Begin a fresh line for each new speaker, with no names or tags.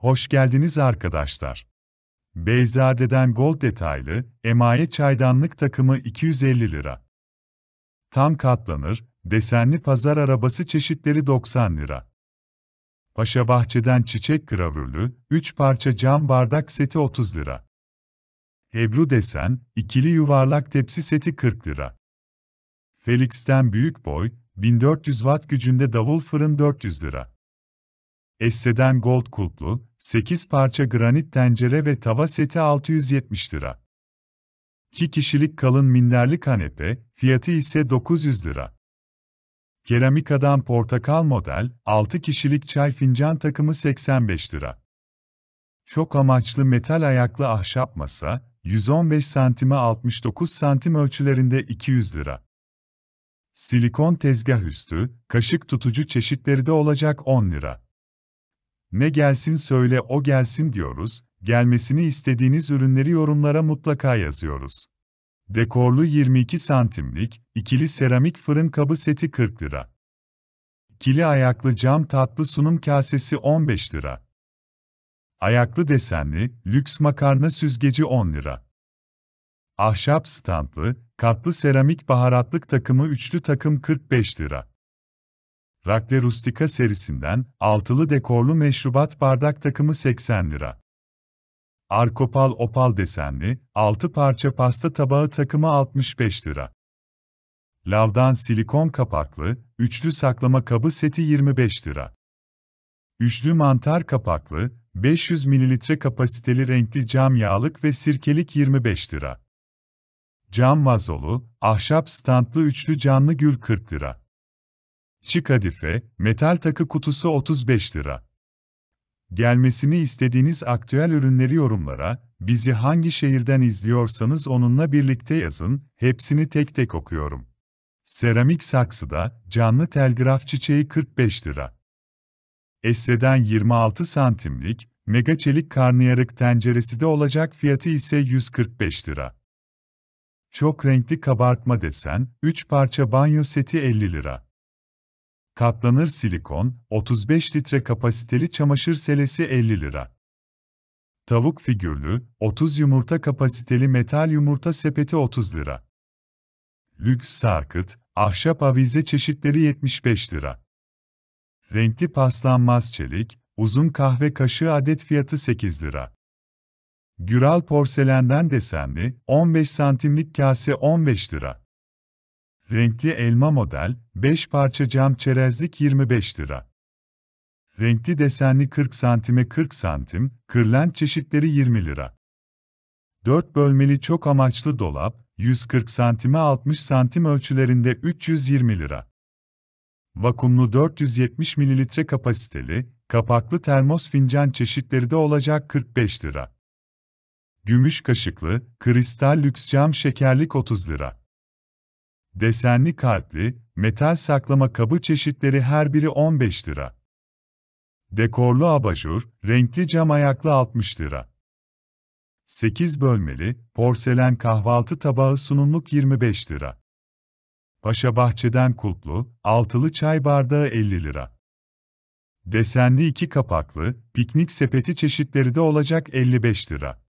Hoş geldiniz arkadaşlar. Beyzade'den Gold detaylı, emaye çaydanlık takımı 250 lira. Tam katlanır, desenli pazar arabası çeşitleri 90 lira. Paşa Bahçe'den çiçek gravürlü, 3 parça cam bardak seti 30 lira. Ebru desen, ikili yuvarlak tepsi seti 40 lira. Felix'ten büyük boy, 1400 watt gücünde davul fırın 400 lira. Esse'den gold kulplu, 8 parça granit tencere ve tava seti 670 lira. 2 kişilik kalın minderli kanepe, fiyatı ise 900 lira. Keramikadan portakal model, 6 kişilik çay fincan takımı 85 lira. Çok amaçlı metal ayaklı ahşap masa, 115 santime 69 santim ölçülerinde 200 lira. Silikon tezgah üstü, kaşık tutucu çeşitleri de olacak 10 lira. Ne gelsin söyle o gelsin diyoruz, gelmesini istediğiniz ürünleri yorumlara mutlaka yazıyoruz. Dekorlu 22 santimlik, ikili seramik fırın kabı seti 40 lira. Kili ayaklı cam tatlı sunum kasesi 15 lira. Ayaklı desenli, lüks makarna süzgeci 10 lira. Ahşap standlı, katlı seramik baharatlık takımı üçlü takım 45 lira. Rakle Rustika serisinden altılı dekorlu meşrubat bardak takımı 80 lira. Arkopal opal desenli 6 parça pasta tabağı takımı 65 lira. Lavdan silikon kapaklı üçlü saklama kabı seti 25 lira. Üçlü mantar kapaklı 500 mililitre kapasiteli renkli cam yağlık ve sirkelik 25 lira. Cam vazolu, ahşap standlı üçlü canlı gül 40 lira. Şık Adife, metal takı kutusu 35 lira. Gelmesini istediğiniz aktüel ürünleri yorumlara, bizi hangi şehirden izliyorsanız onunla birlikte yazın, hepsini tek tek okuyorum. Seramik saksıda, canlı telgraf çiçeği 45 lira. Esse'den 26 santimlik, mega çelik karnıyarık tenceresi de olacak fiyatı ise 145 lira. Çok renkli kabartma desen, 3 parça banyo seti 50 lira. Katlanır silikon, 35 litre kapasiteli çamaşır selesi 50 lira. Tavuk figürlü, 30 yumurta kapasiteli metal yumurta sepeti 30 lira. Lüks sarkıt, ahşap avize çeşitleri 75 lira. Renkli paslanmaz çelik, uzun kahve kaşığı adet fiyatı 8 lira. Güral porselenden desenli, 15 santimlik kase 15 lira. Renkli elma model, 5 parça cam çerezlik 25 lira. Renkli desenli 40 santime 40 cm, kırlent çeşitleri 20 lira. 4 bölmeli çok amaçlı dolap, 140 santime 60 cm ölçülerinde 320 lira. Vakumlu 470 ml kapasiteli, kapaklı termos fincan çeşitleri de olacak 45 lira. Gümüş kaşıklı, kristal lüks cam şekerlik 30 lira desenli kalpli, metal saklama kabı çeşitleri her biri 15 lira. Dekorlu abajur, renkli cam ayaklı 60 lira. 8 bölmeli, porselen kahvaltı tabağı sunumluk 25 lira. Paşa Bahçeden kulplu, altılı çay bardağı 50 lira. Desenli iki kapaklı, piknik sepeti çeşitleri de olacak 55 lira.